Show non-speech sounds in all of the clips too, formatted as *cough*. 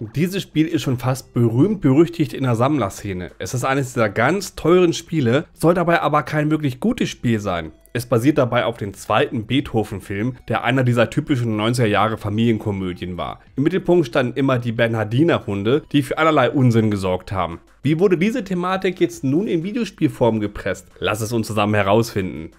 Dieses Spiel ist schon fast berühmt-berüchtigt in der Sammlerszene. Es ist eines dieser ganz teuren Spiele, soll dabei aber kein wirklich gutes Spiel sein. Es basiert dabei auf dem zweiten Beethoven-Film, der einer dieser typischen 90er Jahre Familienkomödien war. Im Mittelpunkt standen immer die Bernhardiner-Hunde, die für allerlei Unsinn gesorgt haben. Wie wurde diese Thematik jetzt nun in Videospielform gepresst? Lass es uns zusammen herausfinden.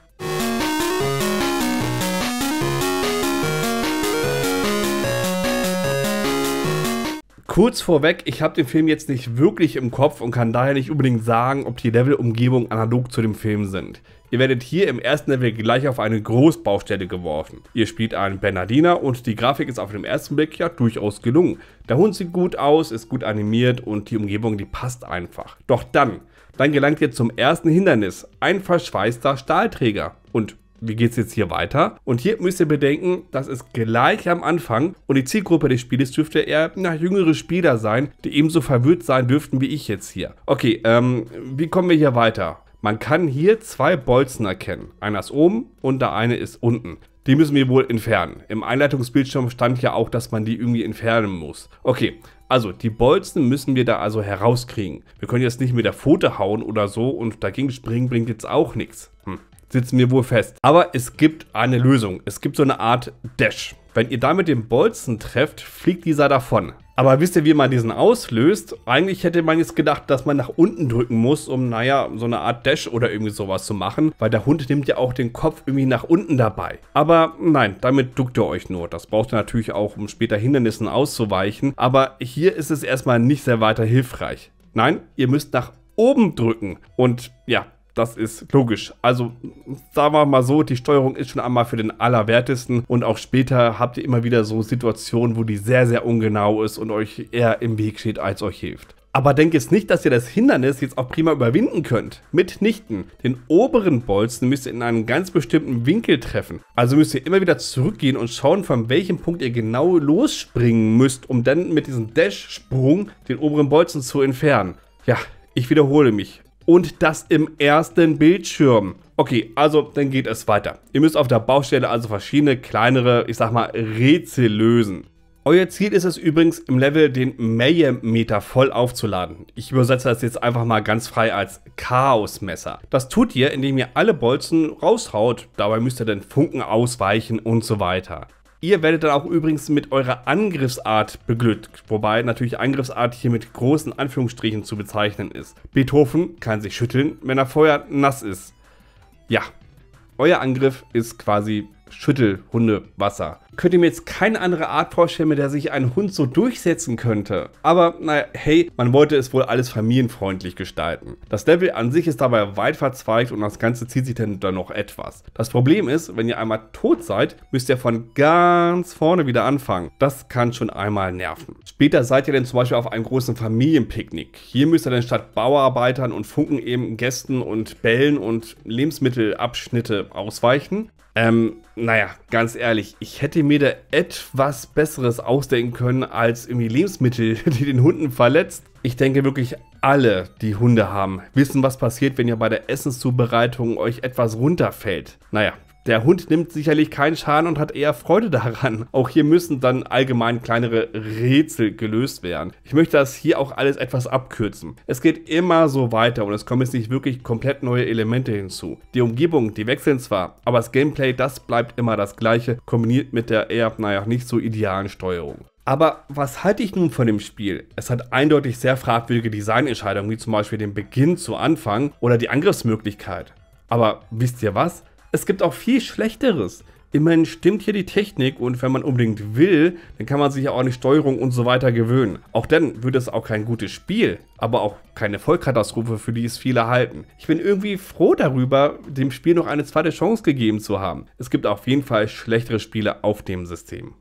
Kurz vorweg, ich habe den Film jetzt nicht wirklich im Kopf und kann daher nicht unbedingt sagen, ob die Levelumgebungen analog zu dem Film sind. Ihr werdet hier im ersten Level gleich auf eine Großbaustelle geworfen. Ihr spielt einen Bernardiner und die Grafik ist auf den ersten Blick ja durchaus gelungen. Der Hund sieht gut aus, ist gut animiert und die Umgebung, die passt einfach. Doch dann, dann gelangt ihr zum ersten Hindernis, ein verschweißter Stahlträger. Und wie geht es jetzt hier weiter? Und hier müsst ihr bedenken, das ist gleich am Anfang und die Zielgruppe des Spieles dürfte eher nach jüngere Spieler sein, die ebenso verwirrt sein dürften wie ich jetzt hier. Okay, ähm, wie kommen wir hier weiter? Man kann hier zwei Bolzen erkennen. Einer ist oben und der eine ist unten. Die müssen wir wohl entfernen. Im Einleitungsbildschirm stand ja auch, dass man die irgendwie entfernen muss. Okay, also die Bolzen müssen wir da also herauskriegen. Wir können jetzt nicht mit der Pfote hauen oder so und dagegen springen bringt jetzt auch nichts. Hm sitzen wir wohl fest. Aber es gibt eine Lösung. Es gibt so eine Art Dash. Wenn ihr damit den Bolzen trefft, fliegt dieser davon. Aber wisst ihr, wie man diesen auslöst? Eigentlich hätte man jetzt gedacht, dass man nach unten drücken muss, um, naja, so eine Art Dash oder irgendwie sowas zu machen, weil der Hund nimmt ja auch den Kopf irgendwie nach unten dabei. Aber nein, damit duckt ihr euch nur. Das braucht ihr natürlich auch, um später Hindernissen auszuweichen. Aber hier ist es erstmal nicht sehr weiter hilfreich. Nein, ihr müsst nach oben drücken. Und ja, das ist logisch. Also sagen wir mal so, die Steuerung ist schon einmal für den Allerwertesten und auch später habt ihr immer wieder so Situationen, wo die sehr, sehr ungenau ist und euch eher im Weg steht, als euch hilft. Aber denkt jetzt nicht, dass ihr das Hindernis jetzt auch prima überwinden könnt. Mitnichten. Den oberen Bolzen müsst ihr in einem ganz bestimmten Winkel treffen. Also müsst ihr immer wieder zurückgehen und schauen, von welchem Punkt ihr genau losspringen müsst, um dann mit diesem Dash-Sprung den oberen Bolzen zu entfernen. Ja, ich wiederhole mich und das im ersten Bildschirm. Okay, also dann geht es weiter. Ihr müsst auf der Baustelle also verschiedene kleinere, ich sag mal, Rätsel lösen. Euer Ziel ist es übrigens, im Level den Mayhem-Meter voll aufzuladen. Ich übersetze das jetzt einfach mal ganz frei als Chaos-Messer. Das tut ihr, indem ihr alle Bolzen raushaut. Dabei müsst ihr den Funken ausweichen und so weiter. Ihr werdet dann auch übrigens mit eurer Angriffsart beglückt, wobei natürlich Angriffsart hier mit großen Anführungsstrichen zu bezeichnen ist. Beethoven kann sich schütteln, wenn er Feuer nass ist. Ja, euer Angriff ist quasi Schüttelhundewasser. Könnt ihr mir jetzt keine andere Art vorstellen, mit der sich ein Hund so durchsetzen könnte. Aber naja, hey, man wollte es wohl alles familienfreundlich gestalten. Das Level an sich ist dabei weit verzweigt und das Ganze zieht sich dann, dann noch etwas. Das Problem ist, wenn ihr einmal tot seid, müsst ihr von ganz vorne wieder anfangen. Das kann schon einmal nerven. Später seid ihr dann zum Beispiel auf einem großen Familienpicknick. Hier müsst ihr dann statt Bauarbeitern und Funken eben Gästen und Bällen und Lebensmittelabschnitte ausweichen. Ähm, naja, ganz ehrlich, ich hätte mir da etwas Besseres ausdenken können als irgendwie Lebensmittel, *laughs* die den Hunden verletzt. Ich denke wirklich alle, die Hunde haben, wissen, was passiert, wenn ihr bei der Essenszubereitung euch etwas runterfällt. Naja, der Hund nimmt sicherlich keinen Schaden und hat eher Freude daran. Auch hier müssen dann allgemein kleinere Rätsel gelöst werden. Ich möchte das hier auch alles etwas abkürzen. Es geht immer so weiter und es kommen jetzt nicht wirklich komplett neue Elemente hinzu. Die Umgebung, die wechseln zwar, aber das Gameplay, das bleibt immer das gleiche, kombiniert mit der eher, naja, nicht so idealen Steuerung. Aber was halte ich nun von dem Spiel? Es hat eindeutig sehr fragwürdige Designentscheidungen, wie zum Beispiel den Beginn zu Anfang oder die Angriffsmöglichkeit. Aber wisst ihr was? es gibt auch viel Schlechteres. Immerhin stimmt hier die Technik und wenn man unbedingt will, dann kann man sich auch an die Steuerung und so weiter gewöhnen. Auch dann wird es auch kein gutes Spiel, aber auch keine Vollkatastrophe, für die es viele halten. Ich bin irgendwie froh darüber, dem Spiel noch eine zweite Chance gegeben zu haben. Es gibt auf jeden Fall schlechtere Spiele auf dem System.